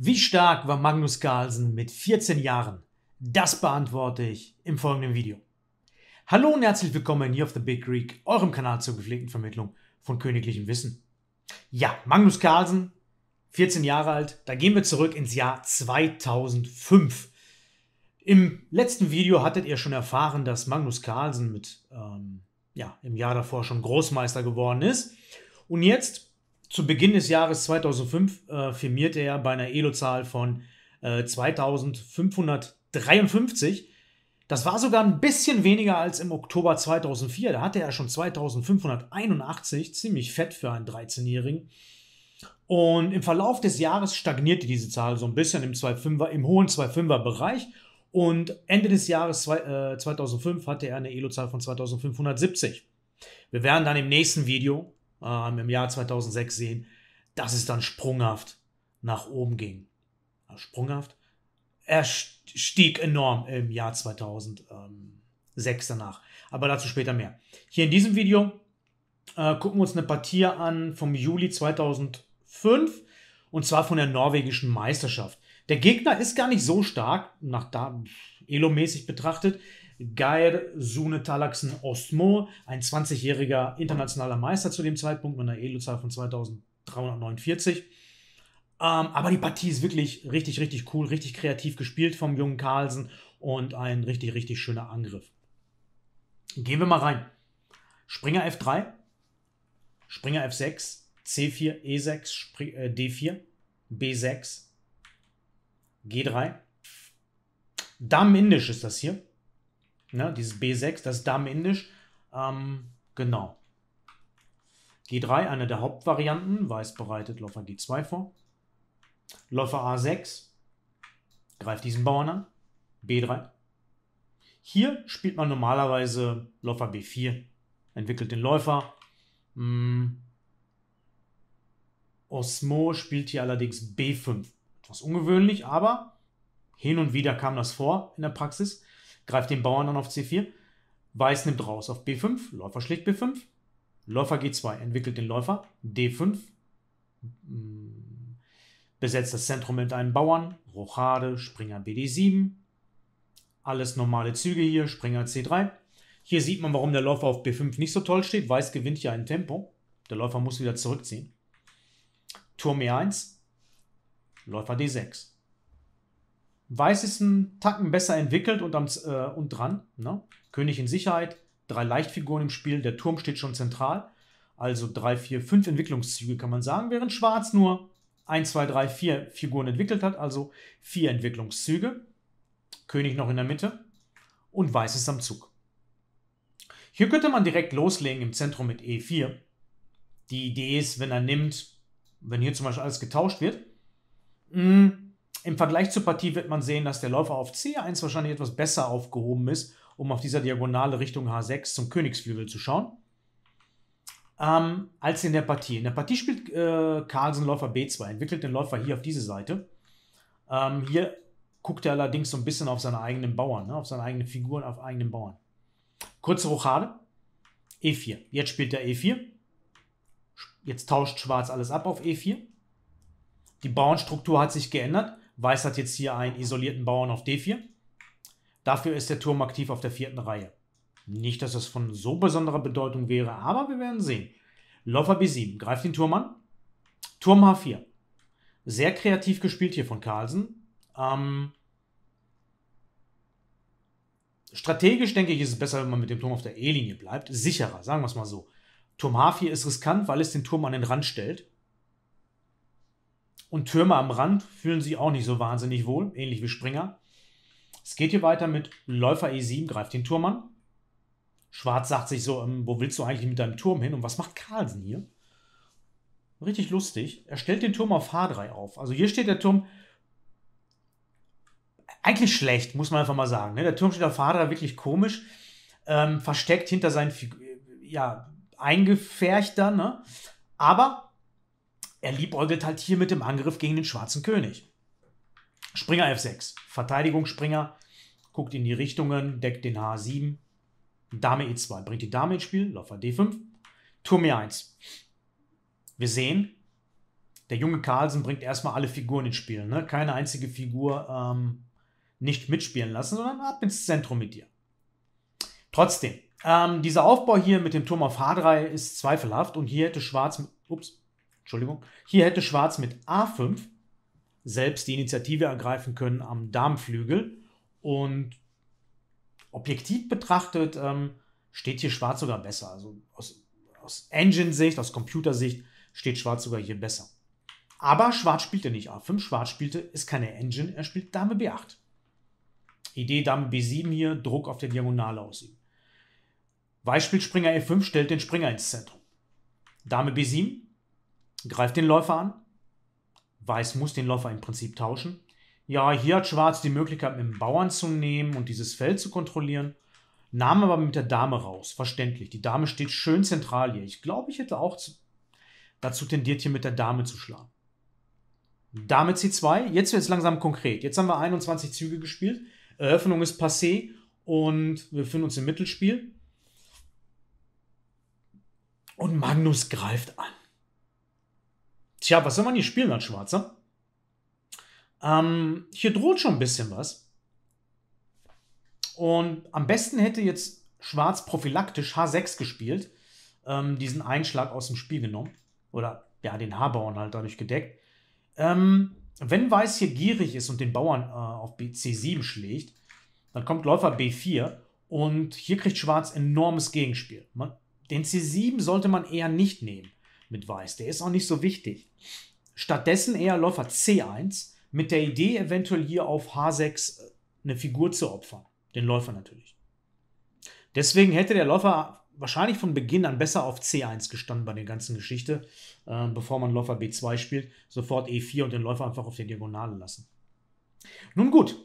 Wie stark war Magnus Carlsen mit 14 Jahren? Das beantworte ich im folgenden Video. Hallo und herzlich willkommen hier auf The Big Greek, eurem Kanal zur gepflegten Vermittlung von königlichem Wissen. Ja, Magnus Carlsen, 14 Jahre alt, da gehen wir zurück ins Jahr 2005. Im letzten Video hattet ihr schon erfahren, dass Magnus Carlsen mit, ähm, ja, im Jahr davor schon Großmeister geworden ist. Und jetzt zu Beginn des Jahres 2005 äh, firmierte er bei einer Elo-Zahl von äh, 2553. Das war sogar ein bisschen weniger als im Oktober 2004. Da hatte er schon 2581, ziemlich fett für einen 13-Jährigen. Und im Verlauf des Jahres stagnierte diese Zahl so ein bisschen im, 2,5er, im hohen 2,5er Bereich. Und Ende des Jahres 2005 äh, hatte er eine Elo-Zahl von 2570. Wir werden dann im nächsten Video ähm, im Jahr 2006 sehen, dass es dann sprunghaft nach oben ging. Sprunghaft? Er stieg enorm im Jahr 2006 danach. Aber dazu später mehr. Hier in diesem Video äh, gucken wir uns eine Partie an vom Juli 2005 und zwar von der norwegischen Meisterschaft. Der Gegner ist gar nicht so stark, nach da Elo-mäßig betrachtet. Geir Sune Talaxen Ostmo, ein 20-jähriger internationaler Meister zu dem Zeitpunkt mit einer Elo-Zahl von 2349. Ähm, aber die Partie ist wirklich richtig, richtig cool, richtig kreativ gespielt vom jungen Carlsen und ein richtig, richtig schöner Angriff. Gehen wir mal rein. Springer F3, Springer F6, C4, E6, Spr äh, D4, B6, G3. Damen indisch ist das hier. Ne? Dieses B6, das ist Damenindisch. Ähm, genau. G3, eine der Hauptvarianten. Weiß bereitet Läufer G2 vor. Läufer A6 greift diesen Bauern an. B3. Hier spielt man normalerweise Läufer B4. Entwickelt den Läufer. Hm. Osmo spielt hier allerdings B5. Etwas ungewöhnlich, aber hin und wieder kam das vor in der Praxis greift den Bauern dann auf C4, Weiß nimmt raus auf B5, Läufer schlägt B5, Läufer G2 entwickelt den Läufer, D5, mm, besetzt das Zentrum mit einem Bauern, Rochade, Springer BD7, alles normale Züge hier, Springer C3. Hier sieht man, warum der Läufer auf B5 nicht so toll steht. Weiß gewinnt hier ein Tempo. Der Läufer muss wieder zurückziehen. Turm E1, Läufer D6. Weiß ist ein Tacken besser entwickelt und, am, äh, und dran. Ne? König in Sicherheit, drei Leichtfiguren im Spiel, der Turm steht schon zentral. Also drei, vier, fünf Entwicklungszüge kann man sagen, während Schwarz nur 1, 2, 3, 4 Figuren entwickelt hat, also vier Entwicklungszüge. König noch in der Mitte und Weiß ist am Zug. Hier könnte man direkt loslegen im Zentrum mit E4. Die Idee ist, wenn er nimmt, wenn hier zum Beispiel alles getauscht wird, mh, mm, im Vergleich zur Partie wird man sehen, dass der Läufer auf C1 wahrscheinlich etwas besser aufgehoben ist, um auf dieser Diagonale Richtung H6 zum Königsflügel zu schauen, ähm, als in der Partie. In der Partie spielt äh, Carlsen Läufer B2, entwickelt den Läufer hier auf diese Seite. Ähm, hier guckt er allerdings so ein bisschen auf seine eigenen Bauern, ne? auf seine eigenen Figuren, auf eigenen Bauern. Kurze Rochade, E4. Jetzt spielt er E4. Jetzt tauscht Schwarz alles ab auf E4. Die Bauernstruktur hat sich geändert. Weiß hat jetzt hier einen isolierten Bauern auf D4. Dafür ist der Turm aktiv auf der vierten Reihe. Nicht, dass das von so besonderer Bedeutung wäre, aber wir werden sehen. Läufer B7 greift den Turm an. Turm H4. Sehr kreativ gespielt hier von Carlsen. Ähm, strategisch denke ich, ist es besser, wenn man mit dem Turm auf der E-Linie bleibt. Sicherer, sagen wir es mal so. Turm H4 ist riskant, weil es den Turm an den Rand stellt. Und Türme am Rand fühlen sich auch nicht so wahnsinnig wohl, ähnlich wie Springer. Es geht hier weiter mit Läufer E7 greift den Turm an. Schwarz sagt sich so, ähm, wo willst du eigentlich mit deinem Turm hin und was macht Carlsen hier? Richtig lustig. Er stellt den Turm auf H3 auf. Also hier steht der Turm eigentlich schlecht, muss man einfach mal sagen. Ne? Der Turm steht auf H3 wirklich komisch, ähm, versteckt hinter seinen äh, ja, Eingefärchter. Ne? Aber er liebäugelt halt hier mit dem Angriff gegen den schwarzen König. Springer F6. Verteidigungsspringer. Guckt in die Richtungen, deckt den H7. Dame E2. Bringt die Dame ins Spiel. Läufer halt D5. Turm E1. Wir sehen, der junge Carlsen bringt erstmal alle Figuren ins Spiel. Ne? Keine einzige Figur ähm, nicht mitspielen lassen, sondern ab ins Zentrum mit dir. Trotzdem, ähm, dieser Aufbau hier mit dem Turm auf H3 ist zweifelhaft und hier hätte Schwarz mit, ups, Entschuldigung, hier hätte Schwarz mit A5 selbst die Initiative ergreifen können am Darmflügel. Und objektiv betrachtet ähm, steht hier Schwarz sogar besser. Also aus, aus Engine-Sicht, aus Computersicht steht Schwarz sogar hier besser. Aber Schwarz spielte nicht A5. Schwarz spielte, ist keine Engine, er spielt Dame B8. Idee Dame B7 hier, Druck auf der Diagonale ausüben. Weiß spielt Springer E5, stellt den Springer ins Zentrum. Dame B7, greift den Läufer an. Weiß muss den Läufer im Prinzip tauschen. Ja, hier hat Schwarz die Möglichkeit, mit dem Bauern zu nehmen und dieses Feld zu kontrollieren. Nahm aber mit der Dame raus, verständlich. Die Dame steht schön zentral hier. Ich glaube, ich hätte auch dazu tendiert, hier mit der Dame zu schlagen. Dame C2, jetzt wird es langsam konkret. Jetzt haben wir 21 Züge gespielt. Eröffnung ist passé und wir befinden uns im Mittelspiel. Und Magnus greift an. Tja, was soll man hier spielen als Schwarzer? Ähm, hier droht schon ein bisschen was. Und am besten hätte jetzt Schwarz prophylaktisch H6 gespielt, ähm, diesen Einschlag aus dem Spiel genommen. Oder ja, den H-Bauern halt dadurch gedeckt. Ähm, wenn Weiß hier gierig ist und den Bauern äh, auf C7 schlägt, dann kommt Läufer B4 und hier kriegt Schwarz enormes Gegenspiel. Man, den C7 sollte man eher nicht nehmen mit Weiß. Der ist auch nicht so wichtig. Stattdessen eher Läufer C1 mit der Idee, eventuell hier auf H6 äh, eine Figur zu opfern. Den Läufer natürlich. Deswegen hätte der Läufer wahrscheinlich von Beginn an besser auf C1 gestanden bei der ganzen Geschichte, äh, bevor man Läufer B2 spielt. Sofort E4 und den Läufer einfach auf der Diagonale lassen. Nun gut.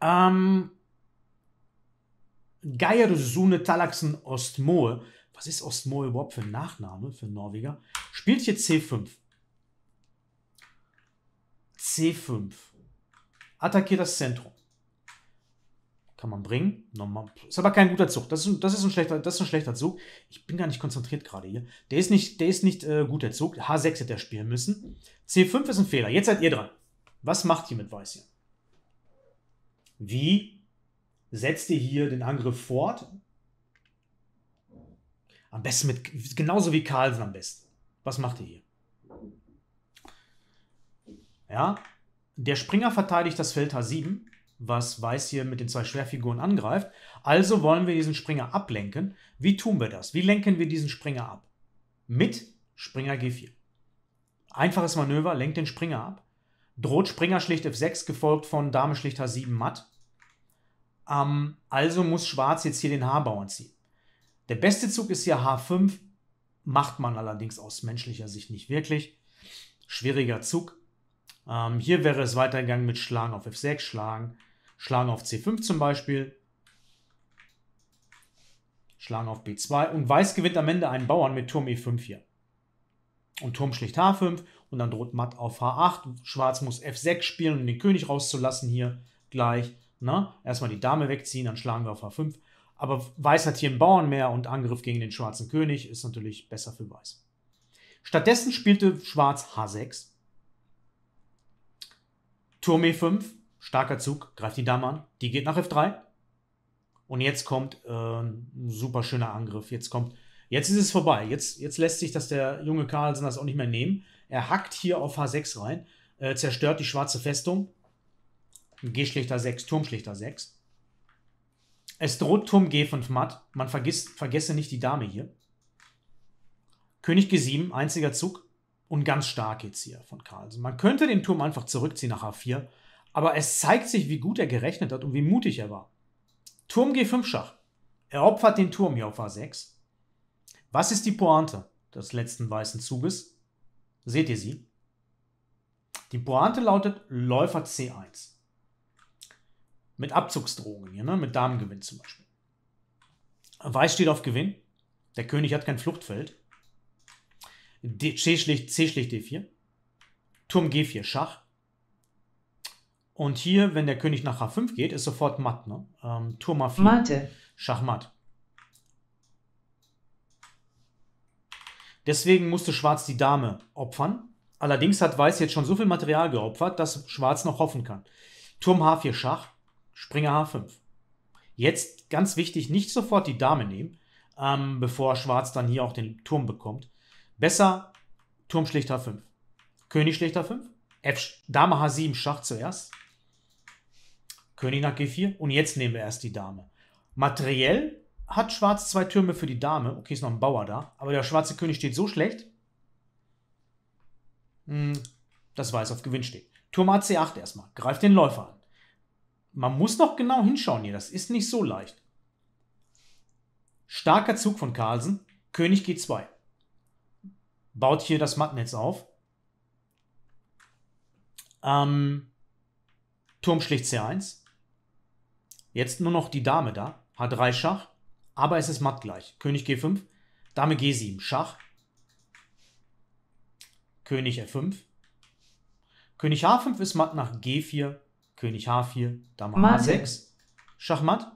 Ähm, Sune Talaxen Ostmoe was ist Osmo überhaupt für ein Nachname für Norweger? Spielt hier C5. C5. Attackiert das Zentrum. Kann man bringen. Normal. Ist aber kein guter Zug. Das ist, das, ist ein schlechter, das ist ein schlechter Zug. Ich bin gar nicht konzentriert gerade hier. Der ist nicht, der ist nicht äh, gut, Zug. H6 hätte er spielen müssen. C5 ist ein Fehler. Jetzt seid ihr dran. Was macht ihr mit Weiß hier? Wie setzt ihr hier den Angriff fort am besten mit, genauso wie Carlsen am besten. Was macht ihr hier? Ja, der Springer verteidigt das Feld H7, was Weiß hier mit den zwei Schwerfiguren angreift. Also wollen wir diesen Springer ablenken. Wie tun wir das? Wie lenken wir diesen Springer ab? Mit Springer G4. Einfaches Manöver, lenkt den Springer ab. Droht Springer schlicht F6, gefolgt von Dame schlicht H7 matt. Ähm, also muss Schwarz jetzt hier den H-Bauern ziehen. Der beste Zug ist hier H5, macht man allerdings aus menschlicher Sicht nicht wirklich. Schwieriger Zug. Ähm, hier wäre es weitergegangen mit Schlagen auf F6, Schlagen, Schlagen auf C5 zum Beispiel. Schlagen auf B2 und Weiß gewinnt am Ende einen Bauern mit Turm E5 hier. Und Turm schlägt H5 und dann droht Matt auf H8. Schwarz muss F6 spielen, um den König rauszulassen hier gleich. Na, ne? erstmal die Dame wegziehen, dann schlagen wir auf H5. Aber Weiß hat hier ein Bauernmeer und Angriff gegen den schwarzen König ist natürlich besser für Weiß. Stattdessen spielte Schwarz H6. Turm E5, starker Zug, greift die Dame an. Die geht nach F3. Und jetzt kommt äh, ein super schöner Angriff. Jetzt kommt, jetzt ist es vorbei. Jetzt, jetzt lässt sich das der junge Carlsen das auch nicht mehr nehmen. Er hackt hier auf H6 rein, äh, zerstört die schwarze Festung. G schlichter 6, Turm schlichter 6. Es droht Turm G 5 Matt. Man vergisst, vergesse nicht die Dame hier. König G7, einziger Zug. Und ganz stark jetzt hier von Carlsen. Also man könnte den Turm einfach zurückziehen nach a 4 Aber es zeigt sich, wie gut er gerechnet hat und wie mutig er war. Turm G5 Schach. Er opfert den Turm hier auf a 6 Was ist die Pointe des letzten weißen Zuges? Seht ihr sie? Die Pointe lautet Läufer C1. Mit Abzugsdrohungen hier, ne? mit Damengewinn zum Beispiel. Weiß steht auf Gewinn. Der König hat kein Fluchtfeld. D C schlägt, C schlägt D4. Turm G4 Schach. Und hier, wenn der König nach H5 geht, ist sofort matt. Ne? Ähm, Turm A4. Mathe. Schachmatt. Deswegen musste Schwarz die Dame opfern. Allerdings hat Weiß jetzt schon so viel Material geopfert, dass Schwarz noch hoffen kann. Turm H4 Schach. Springer H5. Jetzt ganz wichtig, nicht sofort die Dame nehmen, ähm, bevor Schwarz dann hier auch den Turm bekommt. Besser Turm schlicht H5. König schlicht H5. F Dame H7 Schach zuerst. König nach G4. Und jetzt nehmen wir erst die Dame. Materiell hat Schwarz zwei Türme für die Dame. Okay, ist noch ein Bauer da. Aber der schwarze König steht so schlecht. Hm, dass weiß auf Gewinn steht. Turm AC8 erstmal. Greift den Läufer an man muss doch genau hinschauen hier, das ist nicht so leicht. Starker Zug von Carlsen, König G2. Baut hier das Mattnetz auf. Ähm, Turm schlägt C1. Jetzt nur noch die Dame da. H3 Schach. Aber es ist matt gleich. König G5. Dame G7 Schach. König F5. König H5 ist matt nach G4 König H4, Dame Martin. H6, Schachmatt.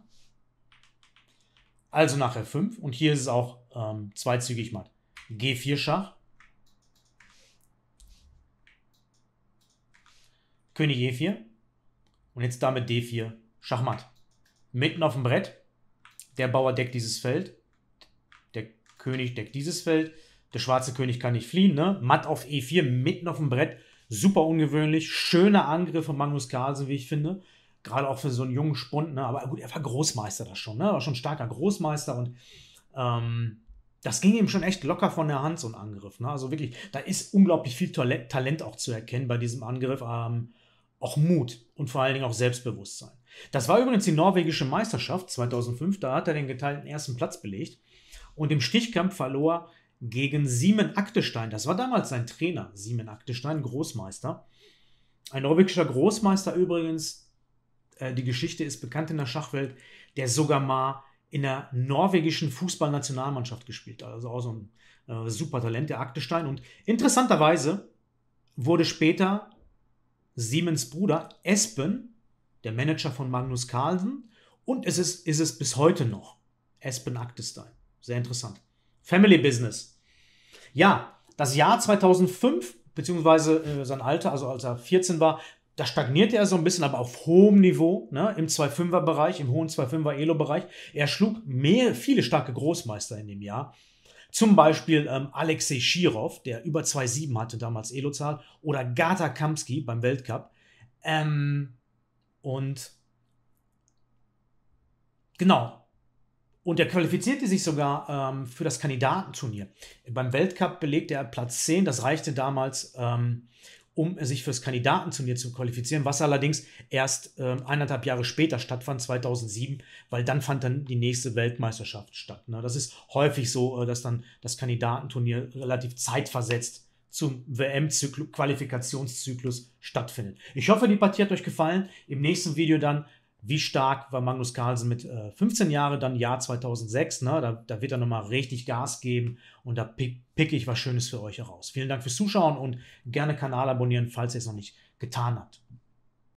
Also nach F5 und hier ist es auch ähm, zweizügig matt. G4 Schach. König E4 und jetzt damit D4 Schachmatt. Mitten auf dem Brett. Der Bauer deckt dieses Feld. Der König deckt dieses Feld. Der schwarze König kann nicht fliehen, ne? Matt auf E4 mitten auf dem Brett super ungewöhnlich. Schöner Angriff von Magnus Carlsen, wie ich finde. Gerade auch für so einen jungen Spund. Ne? Aber gut, er war Großmeister das schon. Ne? Er war schon starker Großmeister und ähm, das ging ihm schon echt locker von der Hand, so ein Angriff. Ne? Also wirklich, da ist unglaublich viel Talent auch zu erkennen bei diesem Angriff. Ähm, auch Mut und vor allen Dingen auch Selbstbewusstsein. Das war übrigens die norwegische Meisterschaft 2005. Da hat er den geteilten ersten Platz belegt. Und im Stichkampf verlor gegen Siemen Aktestein. Das war damals sein Trainer, Siemen Aktestein, Großmeister. Ein norwegischer Großmeister übrigens, äh, die Geschichte ist bekannt in der Schachwelt, der sogar mal in der norwegischen Fußballnationalmannschaft gespielt. hat. Also auch so ein äh, super Talent, der Aktestein. Und interessanterweise wurde später Siemens Bruder Espen, der Manager von Magnus Carlsen, und es ist, ist es bis heute noch. Espen Aktestein. Sehr interessant. Family Business. Ja, das Jahr 2005, beziehungsweise äh, sein Alter, also als er 14 war, da stagnierte er so ein bisschen, aber auf hohem Niveau, ne, im 2-5er-Bereich, im hohen 2-5er Elo-Bereich. Er schlug mehr, viele starke Großmeister in dem Jahr. Zum Beispiel ähm, Alexei Schirov, der über 2-7 hatte damals Elo-Zahl, oder Gata Kamski beim Weltcup. Ähm, und genau, und er qualifizierte sich sogar ähm, für das Kandidatenturnier. Beim Weltcup belegte er Platz 10, das reichte damals, ähm, um sich für das Kandidatenturnier zu qualifizieren, was allerdings erst ähm, eineinhalb Jahre später stattfand, 2007, weil dann fand dann die nächste Weltmeisterschaft statt. Ne? Das ist häufig so, äh, dass dann das Kandidatenturnier relativ zeitversetzt zum WM-Qualifikationszyklus stattfindet. Ich hoffe, die Partie hat euch gefallen. Im nächsten Video dann wie stark war Magnus Carlsen mit äh, 15 Jahren, dann Jahr 2006. Ne? Da, da wird er nochmal richtig Gas geben und da pick, picke ich was Schönes für euch heraus. Vielen Dank fürs Zuschauen und gerne Kanal abonnieren, falls ihr es noch nicht getan habt.